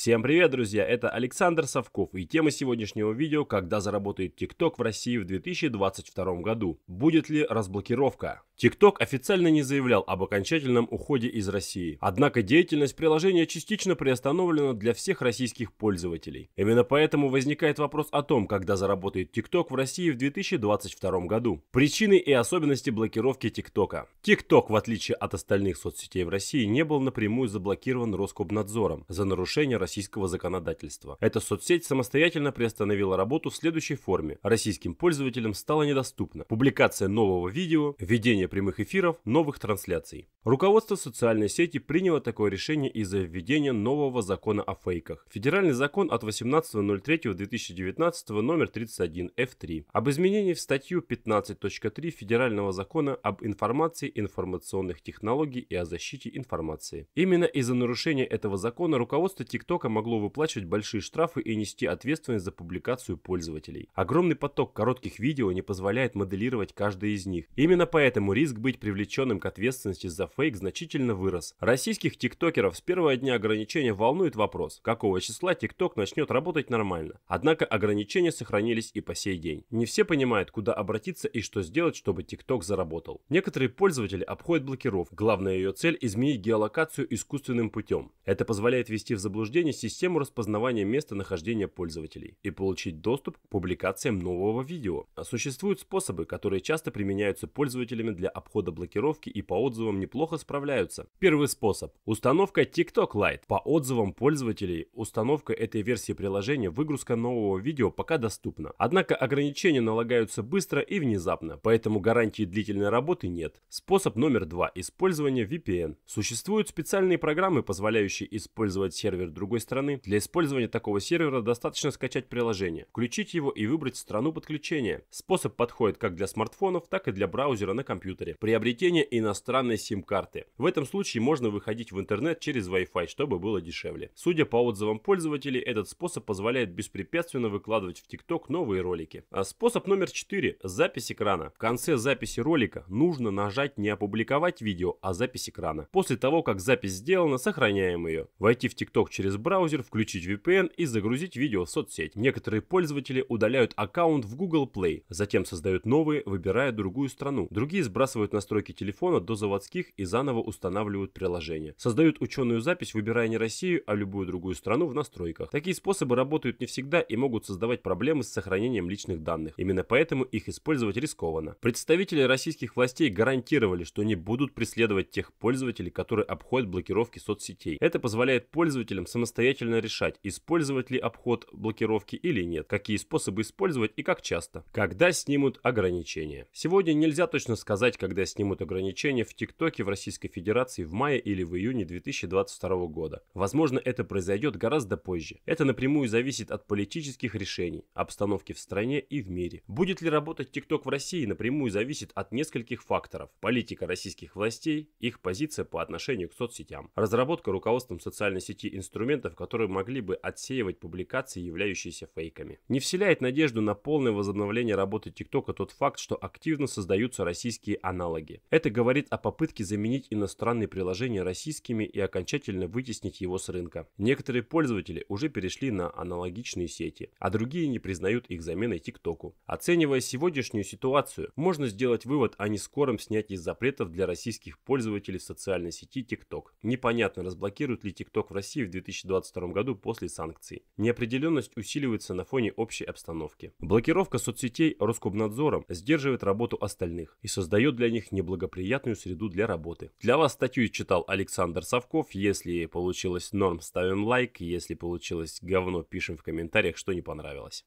Всем привет, друзья! Это Александр Совков и тема сегодняшнего видео «Когда заработает ТикТок в России в 2022 году? Будет ли разблокировка?» TikTok официально не заявлял об окончательном уходе из России, однако деятельность приложения частично приостановлена для всех российских пользователей. Именно поэтому возникает вопрос о том, когда заработает TikTok в России в 2022 году. Причины и особенности блокировки TikTok. TikTok, в отличие от остальных соцсетей в России, не был напрямую заблокирован Роскомнадзором за нарушение российского законодательства. Эта соцсеть самостоятельно приостановила работу в следующей форме. Российским пользователям стало недоступно публикация нового видео, введение прямых эфиров, новых трансляций. Руководство социальной сети приняло такое решение из-за введения нового закона о фейках. Федеральный закон от 18.03.2019 номер 31 F3 об изменении в статью 15.3 Федерального закона об информации, информационных технологий и о защите информации. Именно из-за нарушения этого закона руководство ТикТока могло выплачивать большие штрафы и нести ответственность за публикацию пользователей. Огромный поток коротких видео не позволяет моделировать каждое из них. Именно поэтому риск быть привлеченным к ответственности за фейк значительно вырос. Российских тиктокеров с первого дня ограничения волнует вопрос, какого числа тикток начнет работать нормально. Однако ограничения сохранились и по сей день. Не все понимают, куда обратиться и что сделать, чтобы тикток заработал. Некоторые пользователи обходят блокировку. Главная ее цель – изменить геолокацию искусственным путем. Это позволяет ввести в заблуждение систему распознавания местонахождения пользователей и получить доступ к публикациям нового видео. А Существуют способы, которые часто применяются пользователями для обхода блокировки и по отзывам неплохо справляются. Первый способ. Установка TikTok Lite. По отзывам пользователей, установка этой версии приложения, выгрузка нового видео пока доступна. Однако ограничения налагаются быстро и внезапно, поэтому гарантии длительной работы нет. Способ номер два. Использование VPN. Существуют специальные программы, позволяющие использовать сервер другой страны. Для использования такого сервера достаточно скачать приложение, включить его и выбрать страну подключения. Способ подходит как для смартфонов, так и для браузера на компьютере компьютере. Приобретение иностранной сим-карты. В этом случае можно выходить в интернет через Wi-Fi, чтобы было дешевле. Судя по отзывам пользователей, этот способ позволяет беспрепятственно выкладывать в TikTok новые ролики. А способ номер 4. Запись экрана. В конце записи ролика нужно нажать не опубликовать видео, а запись экрана. После того, как запись сделана, сохраняем ее. Войти в TikTok через браузер, включить VPN и загрузить видео в соцсеть. Некоторые пользователи удаляют аккаунт в Google Play, затем создают новые, выбирая другую страну. Другие сбрасывают сбрасывают настройки телефона до заводских и заново устанавливают приложение. Создают ученую запись, выбирая не Россию, а любую другую страну в настройках. Такие способы работают не всегда и могут создавать проблемы с сохранением личных данных. Именно поэтому их использовать рискованно. Представители российских властей гарантировали, что не будут преследовать тех пользователей, которые обходят блокировки соцсетей. Это позволяет пользователям самостоятельно решать, использовать ли обход блокировки или нет, какие способы использовать и как часто. Когда снимут ограничения? Сегодня нельзя точно сказать, ждать, когда снимут ограничения в ТикТоке в Российской Федерации в мае или в июне 2022 года. Возможно, это произойдет гораздо позже. Это напрямую зависит от политических решений, обстановки в стране и в мире. Будет ли работать ТикТок в России, напрямую зависит от нескольких факторов. Политика российских властей, их позиция по отношению к соцсетям, разработка руководством социальной сети инструментов, которые могли бы отсеивать публикации, являющиеся фейками. Не вселяет надежду на полное возобновление работы ТикТока тот факт, что активно создаются российские аналоги. Это говорит о попытке заменить иностранные приложения российскими и окончательно вытеснить его с рынка. Некоторые пользователи уже перешли на аналогичные сети, а другие не признают их заменой ТикТоку. Оценивая сегодняшнюю ситуацию, можно сделать вывод о нескором снятии запретов для российских пользователей в социальной сети ТикТок. Непонятно, разблокируют ли ТикТок в России в 2022 году после санкций. Неопределенность усиливается на фоне общей обстановки. Блокировка соцсетей Роскомнадзором сдерживает работу остальных и создает создает для них неблагоприятную среду для работы. Для вас статью читал Александр Савков. Если получилось норм, ставим лайк. Если получилось говно, пишем в комментариях, что не понравилось.